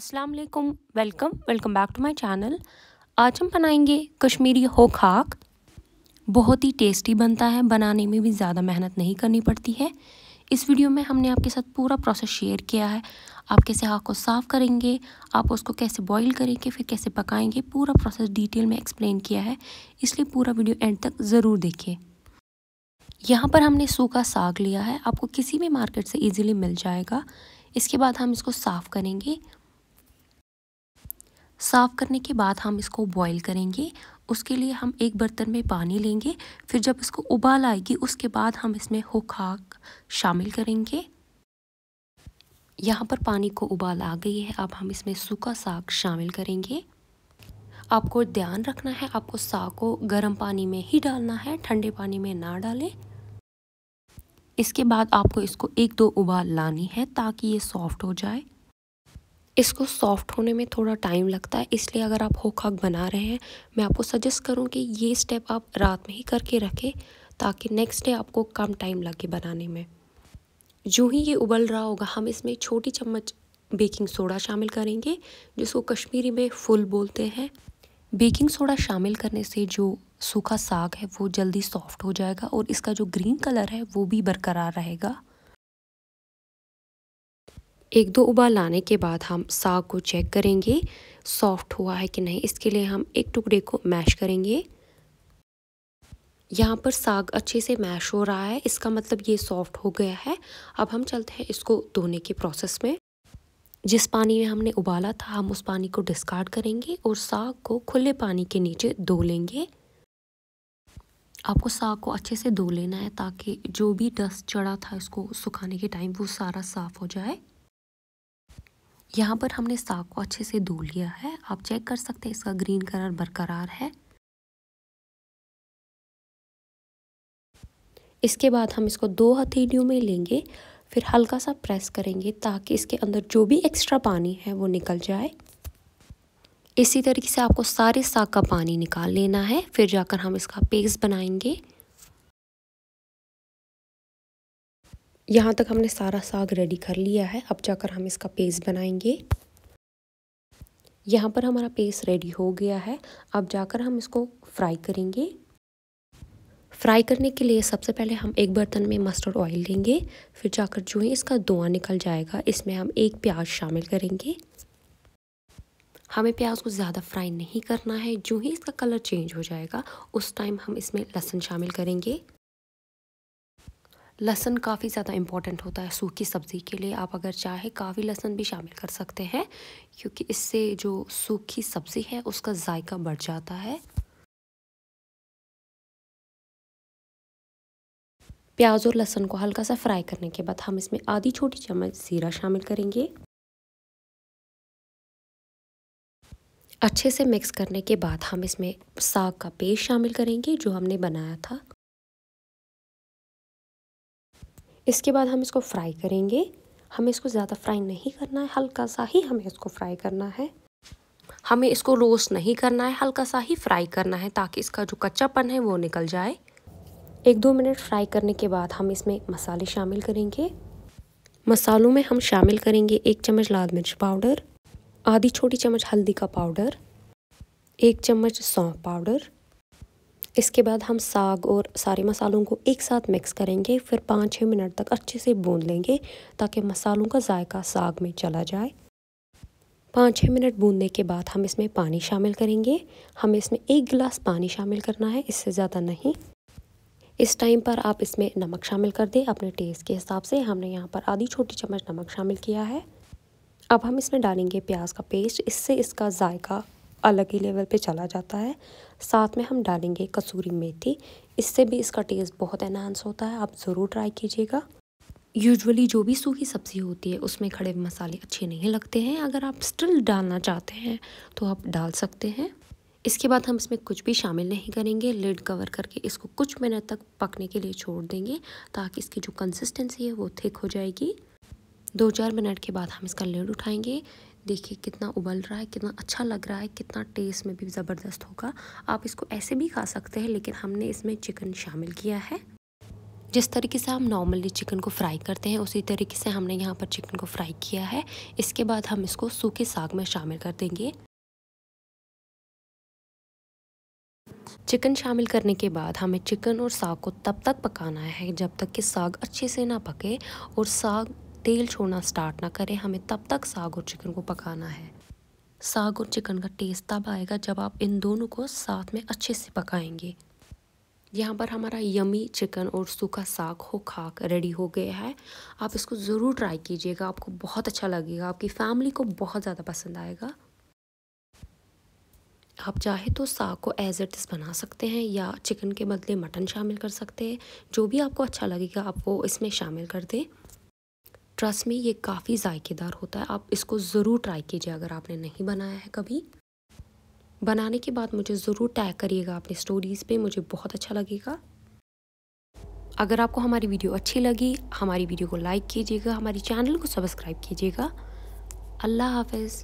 Aslam welcome welcome back to my channel आज हम बनाएंगे कश्मीरी हो खाक बहुत ही टेस्टी बनता है बनाने में भी ज़्यादा मेहनत नहीं करनी पड़ती है इस वीडियो में हमने आपके साथ पूरा प्रोसेस शेयर किया है आप कैसे हाक को साफ़ करेंगे आप उसको कैसे बॉईल करेंगे फिर कैसे पकाएंगे पूरा प्रोसेस डिटेल में एक्सप्लेन किया है इसलिए पूरा वीडियो एंड तक ज़रूर देखिए यहाँ पर हमने सूखा साग लिया है आपको किसी भी मार्केट से ईजिली मिल जाएगा इसके बाद हम इसको साफ़ करेंगे साफ़ करने के बाद हम इसको बॉईल करेंगे उसके लिए हम एक बर्तन में पानी लेंगे फिर जब इसको उबाल आएगी उसके बाद हम इसमें हुखाक शामिल करेंगे यहाँ पर पानी को उबाल आ गई है अब हम इसमें सूखा साग शामिल करेंगे आपको ध्यान रखना है आपको साग को गर्म पानी में ही डालना है ठंडे पानी में ना डालें इसके बाद आपको इसको एक दो उबाल लानी है ताकि ये सॉफ्ट हो जाए इसको सॉफ्ट होने में थोड़ा टाइम लगता है इसलिए अगर आप होखाक बना रहे हैं मैं आपको सजेस्ट करूँ कि ये स्टेप आप रात में ही करके रखें ताकि नेक्स्ट डे आपको कम टाइम लगे बनाने में जो ही ये उबल रहा होगा हम इसमें छोटी चम्मच बेकिंग सोडा शामिल करेंगे जिसको कश्मीरी में फुल बोलते हैं बेकिंग सोडा शामिल करने से जो सूखा साग है वो जल्दी सॉफ्ट हो जाएगा और इसका जो ग्रीन कलर है वो भी बरकरार रहेगा एक दो उबाल लाने के बाद हम साग को चेक करेंगे सॉफ्ट हुआ है कि नहीं इसके लिए हम एक टुकड़े को मैश करेंगे यहाँ पर साग अच्छे से मैश हो रहा है इसका मतलब ये सॉफ्ट हो गया है अब हम चलते हैं इसको धोने के प्रोसेस में जिस पानी में हमने उबाला था हम उस पानी को डिस्कार्ड करेंगे और साग को खुले पानी के नीचे धो लेंगे आपको साग को अच्छे से धो लेना है ताकि जो भी डस्ट चढ़ा था इसको सुखाने के टाइम वो सारा साफ़ हो जाए यहाँ पर हमने साग को अच्छे से धो लिया है आप चेक कर सकते हैं इसका ग्रीन कलर बरकरार है इसके बाद हम इसको दो हथेलियों में लेंगे फिर हल्का सा प्रेस करेंगे ताकि इसके अंदर जो भी एक्स्ट्रा पानी है वो निकल जाए इसी तरीके से आपको सारे साग का पानी निकाल लेना है फिर जाकर हम इसका पेस्ट बनाएंगे यहाँ तक हमने सारा साग रेडी कर लिया है अब जाकर हम इसका पेस्ट बनाएंगे यहाँ पर हमारा पेस्ट रेडी हो गया है अब जाकर हम इसको फ्राई करेंगे फ्राई करने के लिए सबसे पहले हम एक बर्तन में मस्टर्ड ऑयल लेंगे फिर जाकर जो है इसका धुआं निकल जाएगा इसमें हम एक प्याज शामिल करेंगे हमें प्याज को ज़्यादा फ्राई नहीं करना है जो ही इसका कलर चेंज हो जाएगा उस टाइम हम इसमें लहसुन शामिल करेंगे लहसन काफ़ी ज़्यादा इम्पॉर्टेंट होता है सूखी सब्ज़ी के लिए आप अगर चाहे काफ़ी लहसन भी शामिल कर सकते हैं क्योंकि इससे जो सूखी सब्ज़ी है उसका जायका बढ़ जाता है प्याज और लहसन को हल्का सा फ्राई करने के बाद हम इसमें आधी छोटी चम्मच ज़ीरा शामिल करेंगे अच्छे से मिक्स करने के बाद हम इसमें साग का पेस्ट शामिल करेंगे जो हमने बनाया था इसके बाद हम इसको फ्राई करेंगे हमें इसको ज़्यादा फ्राई नहीं करना है हल्का सा ही हमें इसको फ्राई करना है हमें इसको रोस्ट नहीं करना है हल्का सा ही फ्राई करना है ताकि इसका जो कच्चापन है वो निकल जाए एक दो मिनट फ्राई करने के बाद हम इसमें मसाले शामिल करेंगे मसालों में हम शामिल करेंगे एक चम्मच लाल मिर्च पाउडर आधी छोटी चम्मच हल्दी का पाउडर एक चम्मच सौंफ पाउडर इसके बाद हम साग और सारे मसालों को एक साथ मिक्स करेंगे फिर पाँच छः मिनट तक अच्छे से भून लेंगे ताकि मसालों का जायका साग में चला जाए पाँच छः मिनट भूनने के बाद हम इसमें पानी शामिल करेंगे हमें इसमें एक गिलास पानी शामिल करना है इससे ज़्यादा नहीं इस टाइम पर आप इसमें नमक शामिल कर दें अपने टेस्ट के हिसाब से हमने यहाँ पर आधी छोटी चम्मच नमक शामिल किया है अब हम इसमें डालेंगे प्याज का पेस्ट इससे इसका जायका अलग ही लेवल पे चला जाता है साथ में हम डालेंगे कसूरी मेथी इससे भी इसका टेस्ट बहुत एनहांस होता है आप ज़रूर ट्राई कीजिएगा यूजुअली जो भी सूखी सब्ज़ी होती है उसमें खड़े मसाले अच्छे नहीं लगते हैं अगर आप स्टिल डालना चाहते हैं तो आप डाल सकते हैं इसके बाद हम इसमें कुछ भी शामिल नहीं करेंगे लिड कवर करके इसको कुछ मिनट तक पकने के लिए छोड़ देंगे ताकि इसकी जो कंसिस्टेंसी है वो थिक हो जाएगी दो चार मिनट के बाद हम इसका लिड उठाएंगे देखिए कितना उबल रहा है कितना अच्छा लग रहा है कितना टेस्ट में भी ज़बरदस्त होगा आप इसको ऐसे भी खा सकते हैं लेकिन हमने इसमें चिकन शामिल किया है जिस तरीके से हम नॉर्मली चिकन को फ्राई करते हैं उसी तरीके से हमने यहाँ पर चिकन को फ्राई किया है इसके बाद हम इसको सूखे साग में शामिल कर देंगे चिकन शामिल करने के बाद हमें चिकन और साग को तब तक पकाना है जब तक कि साग अच्छे से ना पके और साग तेल छोड़ना स्टार्ट ना करें हमें तब तक साग और चिकन को पकाना है साग और चिकन का टेस्ट तब आएगा जब आप इन दोनों को साथ में अच्छे से पकाएंगे यहाँ पर हमारा यमी चिकन और सूखा साग हो खाक रेडी हो गया है आप इसको ज़रूर ट्राई कीजिएगा आपको बहुत अच्छा लगेगा आपकी फैमिली को बहुत ज़्यादा पसंद आएगा आप चाहे तो साग को एज इट इज़ बना सकते हैं या चिकन के बदले मटन शामिल कर सकते हैं जो भी आपको अच्छा लगेगा आप वो इसमें शामिल कर दें ट्रस्ट में ये काफ़ी जायकेदार होता है आप इसको ज़रूर ट्राई कीजिए अगर आपने नहीं बनाया है कभी बनाने के बाद मुझे ज़रूर टैग करिएगा अपनी स्टोरीज़ पे मुझे बहुत अच्छा लगेगा अगर आपको हमारी वीडियो अच्छी लगी हमारी वीडियो को लाइक कीजिएगा हमारे चैनल को सब्सक्राइब कीजिएगा अल्लाह हाफिज़